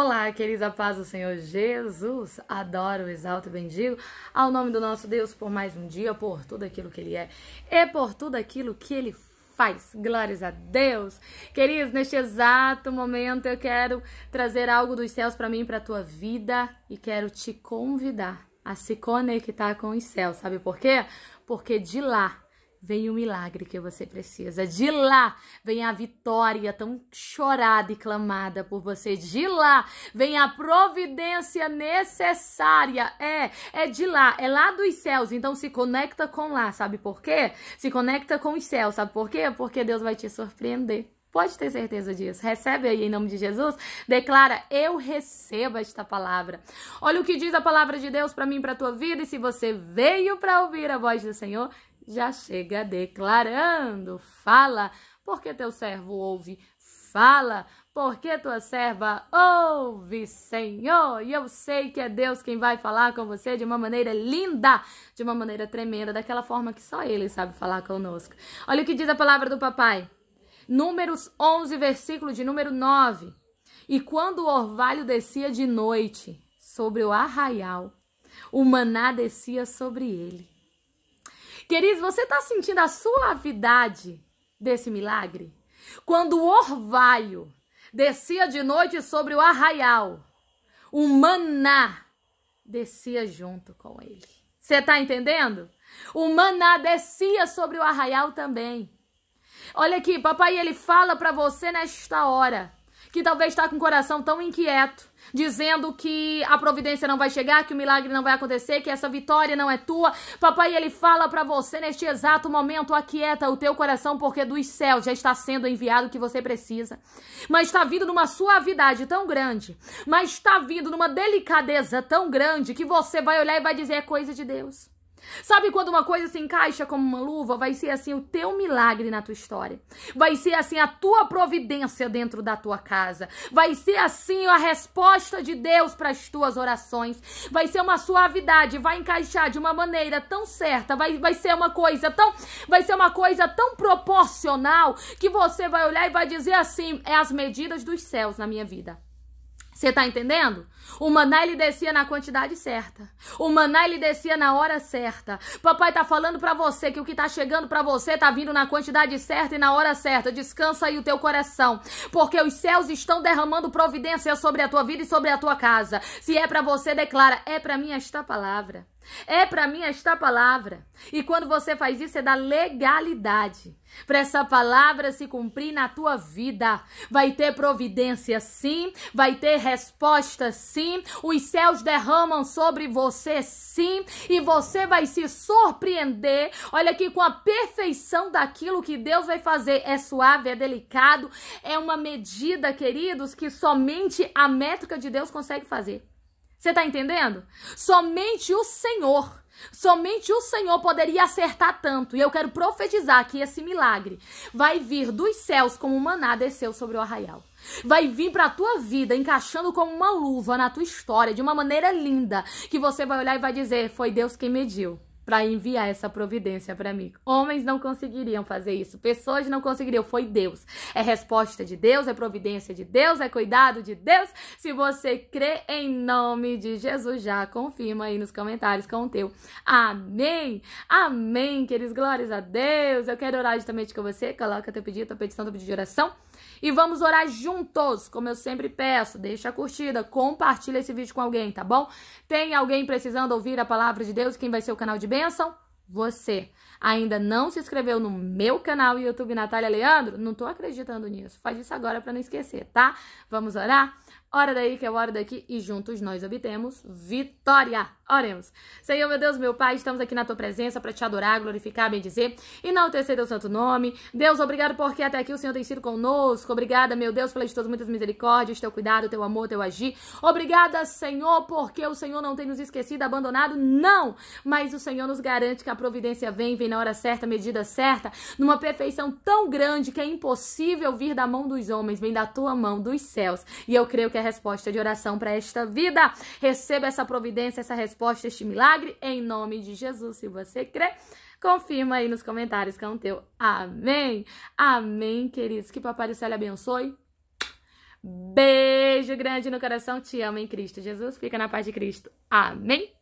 Olá, queridos, a paz do Senhor Jesus. Adoro, exalto e bendigo ao nome do nosso Deus por mais um dia, por tudo aquilo que Ele é e por tudo aquilo que Ele faz. Glórias a Deus. Queridos, neste exato momento eu quero trazer algo dos céus para mim, para a tua vida e quero te convidar a se conectar com os céus. Sabe por quê? Porque de lá vem o milagre que você precisa. De lá vem a vitória tão chorada e clamada por você. De lá vem a providência necessária. É, é de lá, é lá dos céus. Então se conecta com lá, sabe por quê? Se conecta com os céus, sabe por quê? Porque Deus vai te surpreender. Pode ter certeza disso. Recebe aí em nome de Jesus. Declara: Eu recebo esta palavra. Olha o que diz a palavra de Deus para mim, para tua vida. E se você veio para ouvir a voz do Senhor, já chega declarando: Fala, porque teu servo ouve, fala, porque tua serva ouve, Senhor. E eu sei que é Deus quem vai falar com você de uma maneira linda, de uma maneira tremenda, daquela forma que só Ele sabe falar conosco. Olha o que diz a palavra do papai. Números 11, versículo de número 9. E quando o orvalho descia de noite sobre o arraial, o maná descia sobre ele Queridos, você está sentindo a suavidade desse milagre? Quando o orvalho descia de noite sobre o arraial, o maná descia junto com ele. Você está entendendo? O maná descia sobre o arraial também. Olha aqui, papai, ele fala para você nesta hora que talvez está com o coração tão inquieto, dizendo que a providência não vai chegar, que o milagre não vai acontecer, que essa vitória não é tua. Papai, ele fala para você neste exato momento, aquieta o teu coração, porque dos céus já está sendo enviado o que você precisa. Mas está vindo numa suavidade tão grande, mas está vindo numa delicadeza tão grande que você vai olhar e vai dizer é coisa de Deus. Sabe quando uma coisa se encaixa como uma luva? Vai ser assim o teu milagre na tua história. Vai ser assim a tua providência dentro da tua casa. Vai ser assim a resposta de Deus para as tuas orações. Vai ser uma suavidade, vai encaixar de uma maneira tão certa, vai, vai ser uma coisa tão vai ser uma coisa tão proporcional que você vai olhar e vai dizer assim: é as medidas dos céus na minha vida. Você tá entendendo? O maná ele descia na quantidade certa. O maná ele descia na hora certa. Papai tá falando para você que o que tá chegando para você tá vindo na quantidade certa e na hora certa. Descansa aí o teu coração, porque os céus estão derramando providência sobre a tua vida e sobre a tua casa. Se é para você, declara: é para mim esta palavra. É para mim esta palavra. E quando você faz isso, é da legalidade. Para essa palavra se cumprir na tua vida, vai ter providência sim, vai ter resposta sim, os céus derramam sobre você sim, e você vai se surpreender. Olha aqui com a perfeição daquilo que Deus vai fazer. É suave, é delicado, é uma medida, queridos, que somente a métrica de Deus consegue fazer. Você tá entendendo? Somente o Senhor Somente o Senhor poderia acertar tanto. E eu quero profetizar que esse milagre vai vir dos céus como maná desceu sobre o arraial. Vai vir para a tua vida encaixando como uma luva na tua história, de uma maneira linda, que você vai olhar e vai dizer: Foi Deus quem mediu para enviar essa providência para mim. Homens não conseguiriam fazer isso, pessoas não conseguiriam, foi Deus. É resposta de Deus, é providência de Deus, é cuidado de Deus. Se você crê em nome de Jesus, já confirma aí nos comentários com o teu. Amém. Amém, queridos, glórias a Deus. Eu quero orar justamente com você, coloca teu pedido, tua petição, teu pedido de oração. E vamos orar juntos, como eu sempre peço. Deixa a curtida, compartilha esse vídeo com alguém, tá bom? Tem alguém precisando ouvir a palavra de Deus? Quem vai ser o canal de bênção? Você ainda não se inscreveu no meu canal YouTube Natália Leandro? Não tô acreditando nisso. Faz isso agora para não esquecer, tá? Vamos orar? Ora daí que é hora daqui e juntos nós obtemos vitória! Oremos. Senhor, meu Deus, meu Pai, estamos aqui na tua presença para te adorar, glorificar, bendizer e não enaltecer teu santo nome. Deus, obrigado porque até aqui o Senhor tem sido conosco. Obrigada, meu Deus, pelas tuas muitas misericórdias, teu cuidado, teu amor, teu agir. Obrigada, Senhor, porque o Senhor não tem nos esquecido, abandonado, não. Mas o Senhor nos garante que a providência vem, vem na hora certa, medida certa, numa perfeição tão grande que é impossível vir da mão dos homens, vem da tua mão, dos céus. E eu creio que é a resposta de oração para esta vida. Receba essa providência, essa resposta resposta a este milagre, em nome de Jesus, se você crê. Confirma aí nos comentários que é um teu. Amém. Amém, queridos. Que Papai do Céu lhe abençoe. Beijo grande no coração. Te amo em Cristo Jesus. Fica na paz de Cristo. Amém.